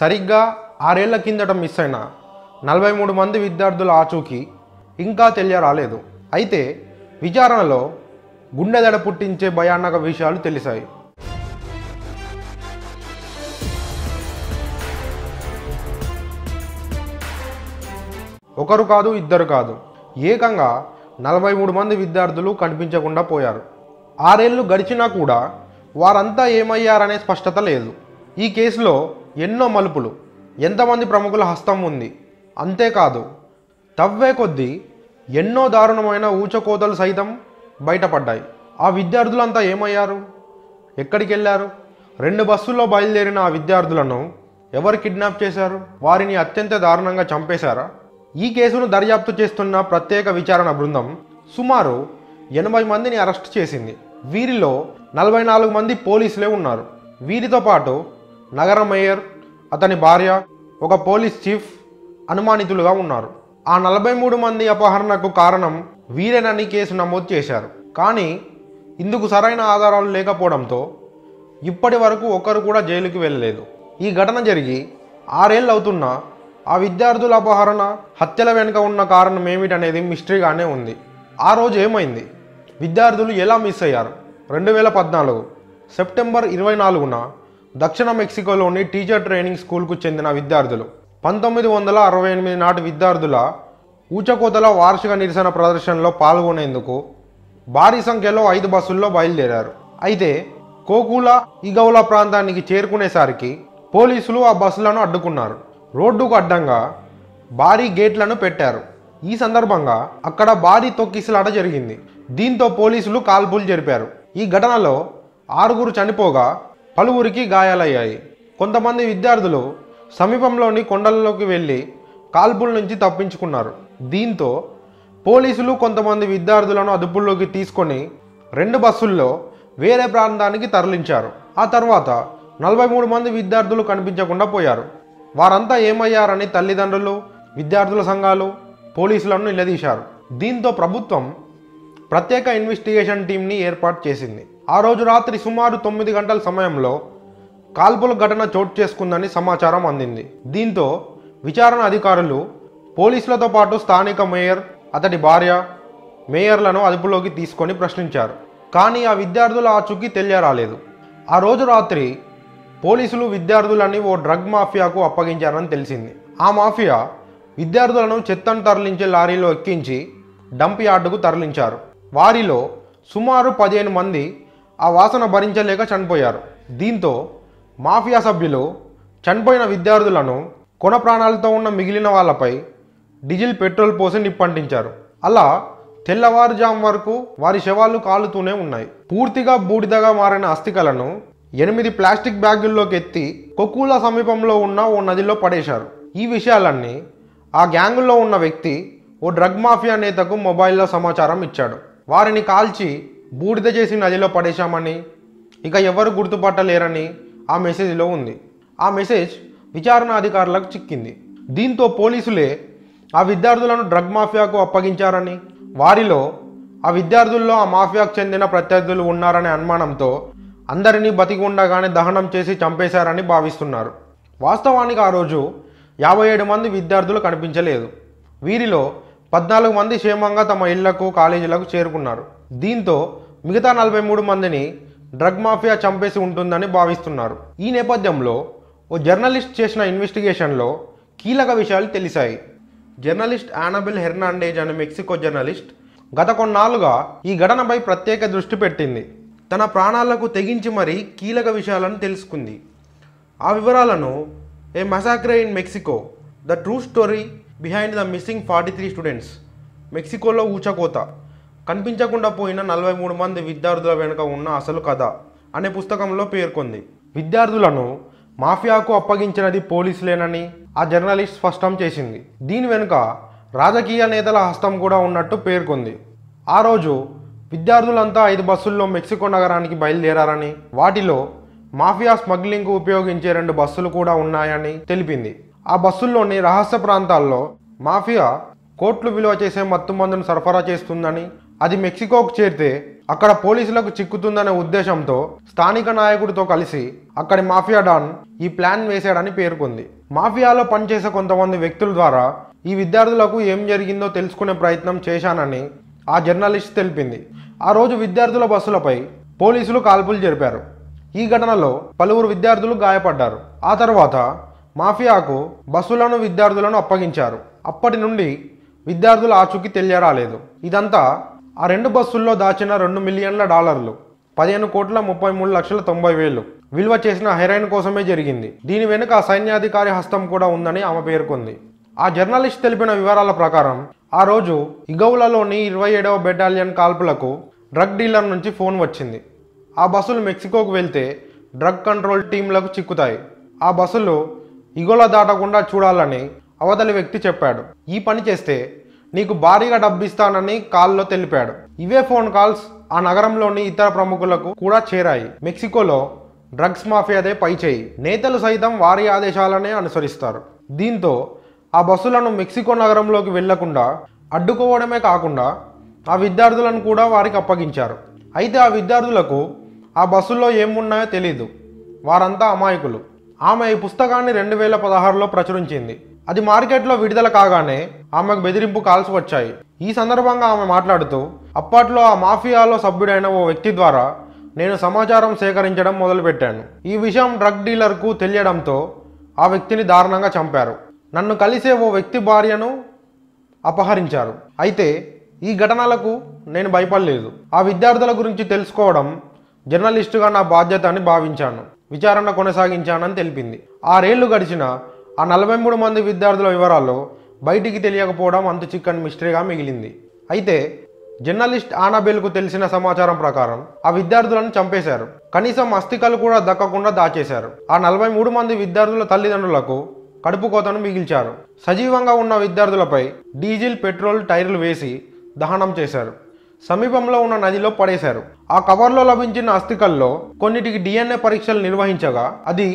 సరిగ్గా ఆరేళ్ల కిందట మిస్ అయిన నలభై మూడు మంది విద్యార్థుల ఆచూకీ ఇంకా తెలియరాలేదు అయితే విచారణలో గుండెదడ పుట్టించే భయానక విషయాలు తెలిసాయి ఒకరు కాదు ఇద్దరు కాదు ఏకంగా నలభై మూడు మంది విద్యార్థులు కనిపించకుండా పోయారు ఆరేళ్లు గడిచినా కూడా వారంతా ఏమయ్యారనే స్పష్టత లేదు ఈ కేసులో ఎన్నో మలుపులు ఎంతమంది ప్రముఖుల హస్తం ఉంది అంతేకాదు తవ్వే కొద్దీ ఎన్నో దారుణమైన ఊచకోతలు సైతం బయటపడ్డాయి ఆ విద్యార్థులంతా ఏమయ్యారు ఎక్కడికి వెళ్ళారు రెండు బస్సుల్లో బయలుదేరిన ఆ విద్యార్థులను ఎవరు కిడ్నాప్ చేశారు వారిని అత్యంత దారుణంగా చంపేశారా ఈ కేసును దర్యాప్తు చేస్తున్న ప్రత్యేక విచారణ బృందం సుమారు ఎనభై మందిని అరెస్ట్ చేసింది వీరిలో నలభై నాలుగు మంది పోలీసులే ఉన్నారు వీరితో పాటు నగర మేయర్ అతని భార్య ఒక పోలీస్ చీఫ్ అనుమానితులుగా ఉన్నారు ఆ నలభై మూడు మంది అపహరణకు కారణం వీరేనని కేసు నమోదు చేశారు కానీ ఇందుకు సరైన ఆధారాలు లేకపోవడంతో ఇప్పటి వరకు ఒకరు కూడా జైలుకి వెళ్ళలేదు ఈ ఘటన జరిగి ఆరేళ్ళు అవుతున్నా ఆ విద్యార్థుల అపహరణ హత్యల వెనుక ఉన్న కారణం ఏమిటనేది మిస్టరీగానే ఉంది ఆ రోజు ఏమైంది విద్యార్థులు ఎలా మిస్ అయ్యారు రెండు వేల పద్నాలుగు సెప్టెంబర్ ఇరవై నాలుగున దక్షిణ మెక్సికోలోని టీచర్ ట్రైనింగ్ స్కూల్కు చెందిన విద్యార్థులు పంతొమ్మిది వందల అరవై ఎనిమిది నాటి విద్యార్థుల ఊచకోతల వార్షిక నిరసన ప్రదర్శనలో పాల్గొనేందుకు భారీ సంఖ్యలో ఐదు బస్సుల్లో బయలుదేరారు అయితే కోకుల ఇగౌల ప్రాంతానికి చేరుకునేసరికి పోలీసులు ఆ బస్సులను అడ్డుకున్నారు రోడ్డుకు అడ్డంగా భారీ గేట్లను పెట్టారు ఈ సందర్భంగా అక్కడ భారీ తొక్కిసలాట జరిగింది దీంతో పోలీసులు కాల్పులు జరిపారు ఈ ఘటనలో ఆరుగురు చనిపోగా పలువురికి గాయాలయ్యాయి కొంతమంది విద్యార్థులు సమీపంలోని కొండలలోకి వెళ్ళి కాల్పుల నుంచి తప్పించుకున్నారు దీంతో పోలీసులు కొంతమంది విద్యార్థులను అదుపుల్లోకి తీసుకొని రెండు బస్సుల్లో వేరే ప్రాంతానికి తరలించారు ఆ తర్వాత నలభై మూడు మంది విద్యార్థులు కనిపించకుండా పోయారు వారంతా ఏమయ్యారని తల్లిదండ్రులు విద్యార్థుల సంఘాలు పోలీసులను నిలదీశారు దీంతో ప్రభుత్వం ప్రత్యేక ఇన్వెస్టిగేషన్ టీంని ఏర్పాటు చేసింది ఆ రోజు రాత్రి సుమారు తొమ్మిది గంటల సమయంలో కాల్పుల ఘటన చోటు చేసుకుందని సమాచారం అందింది దీంతో విచారణ అధికారులు పోలీసులతో పాటు స్థానిక మేయర్ అతడి భార్య మేయర్లను అదుపులోకి తీసుకొని ప్రశ్నించారు కానీ ఆ విద్యార్థుల ఆచూకి తెలియరాలేదు ఆ రోజు రాత్రి పోలీసులు విద్యార్థులని ఓ డ్రగ్ మాఫియాకు అప్పగించారని తెలిసింది ఆ మాఫియా విద్యార్థులను చెత్తను తరలించే లారీలో ఎక్కించి డంప్ యార్డుకు తరలించారు వారిలో సుమారు పదిహేను మంది ఆ వాసన భరించలేక చనిపోయారు దీంతో మాఫియా సభ్యులు చనిపోయిన విద్యార్థులను కొన ప్రాణాలతో ఉన్న మిగిలిన వాళ్ళపై డీజిల్ పెట్రోల్ పోసి నిప్పంటించారు అలా తెల్లవారుజాము వరకు వారి శవాలు కాలుతూనే ఉన్నాయి పూర్తిగా బూడిదగా మారిన అస్థికలను ఎనిమిది ప్లాస్టిక్ బ్యాగుల్లోకి ఎత్తి కొక్కుల సమీపంలో ఉన్న ఓ నదిలో పడేశారు ఈ విషయాలన్నీ ఆ గ్యాంగుల్లో ఉన్న వ్యక్తి ఓ డ్రగ్ మాఫియా నేతకు మొబైల్లో సమాచారం ఇచ్చాడు వారిని కాల్చి బూడిద చేసి నదిలో పడేశామని ఇక ఎవరు గుర్తుపట్టలేరని ఆ మెసేజ్లో ఉంది ఆ మెసేజ్ విచారణ అధికారులకు చిక్కింది దీంతో పోలీసులే ఆ విద్యార్థులను డ్రగ్ మాఫియాకు అప్పగించారని వారిలో ఆ విద్యార్థుల్లో ఆ మాఫియాకు చెందిన ప్రత్యర్థులు ఉన్నారనే అనుమానంతో అందరినీ బతికి ఉండగానే దహనం చేసి చంపేశారని భావిస్తున్నారు వాస్తవానికి ఆ రోజు యాభై ఏడు మంది విద్యార్థులు కనిపించలేదు వీరిలో పద్నాలుగు మంది క్షేమంగా తమ ఇళ్లకు కాలేజీలకు చేరుకున్నారు దీంతో మిగతా నలభై మూడు మందిని డ్రగ్ మాఫియా చంపేసి ఉంటుందని భావిస్తున్నారు ఈ నేపథ్యంలో ఓ జర్నలిస్ట్ చేసిన ఇన్వెస్టిగేషన్లో కీలక విషయాలు తెలిసాయి జర్నలిస్ట్ ఆనబెల్ హెర్నాండేజ్ అనే మెక్సికో జర్నలిస్ట్ గత కొన్నాళ్ళుగా ఈ ఘటనపై ప్రత్యేక దృష్టి పెట్టింది తన ప్రాణాలకు తెగించి మరీ కీలక విషయాలను తెలుసుకుంది ఆ వివరాలను a massacre in Mexico the true story behind the missing forty three students మెక్సికోలో ఊచకోత కనిపించకుండా పోయిన నలభై మూడు మంది విద్యార్థుల వెనుక ఉన్న అసలు కథ అనే పుస్తకంలో పేర్కొంది విద్యార్థులను మాఫియాకు అప్పగించినది పోలీసులేనని ఆ జర్నలిస్ట్ స్పష్టం చేసింది దీని వెనుక రాజకీయ నేతల హస్తం కూడా ఉన్నట్టు పేర్కొంది ఆ రోజు విద్యార్థులంతా ఐదు బస్సుల్లో మెక్సికో నగరానికి బయలుదేరారని వాటిలో మాఫియా స్మగ్లింగ్కు ఉపయోగించే రెండు బస్సులు కూడా ఉన్నాయని తెలిపింది ఆ బస్సుల్లోని రహస్య ప్రాంతాల్లో మాఫియా కోట్లు విలువ చేసే మత్తుమందును సరఫరా చేస్తుందని అది మెక్సికోకు చేరితే అక్కడ పోలీసులకు చిక్కుతుందనే ఉద్దేశంతో స్థానిక నాయకుడితో కలిసి అక్కడి మాఫియా డాన్ ఈ ప్లాన్ వేశాడని పేర్కొంది మాఫియాలో పనిచేసే కొంతమంది వ్యక్తుల ద్వారా ఈ విద్యార్థులకు ఏం జరిగిందో తెలుసుకునే ప్రయత్నం చేశానని ఆ జర్నలిస్ట్ తెలిపింది ఆ రోజు విద్యార్థుల బస్సులపై పోలీసులు కాల్పులు జరిపారు ఈ ఘటనలో పలువురు విద్యార్థులు గాయపడ్డారు ఆ తర్వాత మాఫియాకు బస్సులను విద్యార్థులను అప్పగించారు అప్పటి నుండి విద్యార్థులు ఆచూకీ తెలియరాలేదు ఇదంతా ఆ రెండు బస్సుల్లో దాచిన రెండు మిలియన్ల డాలర్లు పదిహేను కోట్ల ముప్పై మూడు లక్షల తొంభై వేలు విలువ చేసిన హెరాయిన్ కోసమే జరిగింది దీని వెనుక సైన్యాధికారి హస్తం కూడా ఉందని ఆమె పేర్కొంది ఆ జర్నలిస్ట్ తెలిపిన వివరాల ప్రకారం ఆ రోజు ఇగౌలలోని ఇరవై ఏడవ బెటాలియన్ కాల్పులకు డ్రగ్ డీలర్ నుంచి ఫోన్ వచ్చింది ఆ బస్సులు మెక్సికోకు వెళ్తే డ్రగ్ కంట్రోల్ టీంలకు చిక్కుతాయి ఆ బస్సులు ఇగోల దాటకుండా చూడాలని అవతలి వ్యక్తి చెప్పాడు ఈ పని చేస్తే నీకు భారీగా డబ్బిస్తానని కాల్లో తెలిపాడు ఇవే ఫోన్ కాల్స్ ఆ నగరంలోని ఇతర ప్రముఖులకు కూడా చేరాయి మెక్సికోలో డ్రగ్స్ మాఫియాదే పై చేయి నేతలు సైతం వారి ఆదేశాలనే అనుసరిస్తారు దీంతో ఆ బస్సులను మెక్సికో నగరంలోకి వెళ్లకుండా అడ్డుకోవడమే కాకుండా ఆ విద్యార్థులను కూడా వారికి అప్పగించారు అయితే ఆ విద్యార్థులకు ఆ బస్సుల్లో ఏమున్నాయో తెలీదు వారంతా అమాయకులు ఆమె ఈ పుస్తకాన్ని రెండు వేల పదహారులో ప్రచురించింది అది మార్కెట్లో విడుదల కాగానే ఆమెకు బెదిరింపు కాల్స్ వచ్చాయి ఈ సందర్భంగా ఆమె మాట్లాడుతూ అప్పట్లో ఆ మాఫియాలో సభ్యుడైన ఓ వ్యక్తి ద్వారా నేను సమాచారం సేకరించడం మొదలుపెట్టాను ఈ విషయం డ్రగ్ డీలర్కు తెలియడంతో ఆ వ్యక్తిని దారుణంగా చంపారు నన్ను కలిసే ఓ వ్యక్తి భార్యను అపహరించారు అయితే ఈ ఘటనలకు నేను భయపడలేదు ఆ విద్యార్థుల గురించి తెలుసుకోవడం జర్నలిస్టుగా నా బాధ్యత అని భావించాను విచారణ కొనసాగించానని తెలిపింది ఆరేళ్లు గడిచిన ఆ నలభై మూడు మంది విద్యార్థుల వివరాలు బయటికి తెలియకపోవడం అంతు చిక్కని మిస్టరీగా మిగిలింది అయితే జర్నలిస్ట్ ఆనాబెల్కు తెలిసిన సమాచారం ప్రకారం ఆ విద్యార్థులను చంపేశారు కనీసం అస్థికలు కూడా దక్కకుండా దాచేశారు ఆ నలభై మూడు మంది విద్యార్థుల తల్లిదండ్రులకు కడుపు కోతను మిగిల్చారు సజీవంగా ఉన్న విద్యార్థులపై డీజిల్ పెట్రోల్ టైర్లు వేసి దహనం చేశారు సమీపంలో ఉన్న నదిలో పడేశారు ఆ కవర్లో లభించిన అస్థికల్లో కొన్నిటికి డిఎన్ఏ పరీక్షలు నిర్వహించగా అది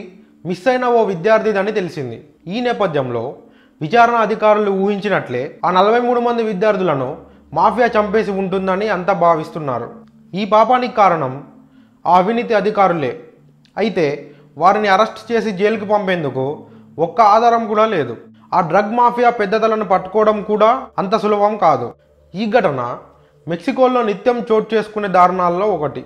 మిస్ అయిన ఓ విద్యార్థిదని తెలిసింది ఈ నేపథ్యంలో విచారణ అధికారులు ఊహించినట్లే ఆ నలభై మూడు మంది విద్యార్థులను మాఫియా చంపేసి ఉంటుందని అంతా భావిస్తున్నారు ఈ పాపానికి కారణం ఆ అవినీతి అధికారులే అయితే వారిని అరెస్ట్ చేసి జైలుకు పంపేందుకు ఒక్క ఆధారం కూడా లేదు ఆ డ్రగ్ మాఫియా పెద్దదలను పట్టుకోవడం కూడా అంత సులభం కాదు ఈ ఘటన మెక్సికోలో నిత్యం చోటు చేసుకునే దారుణాల్లో ఒకటి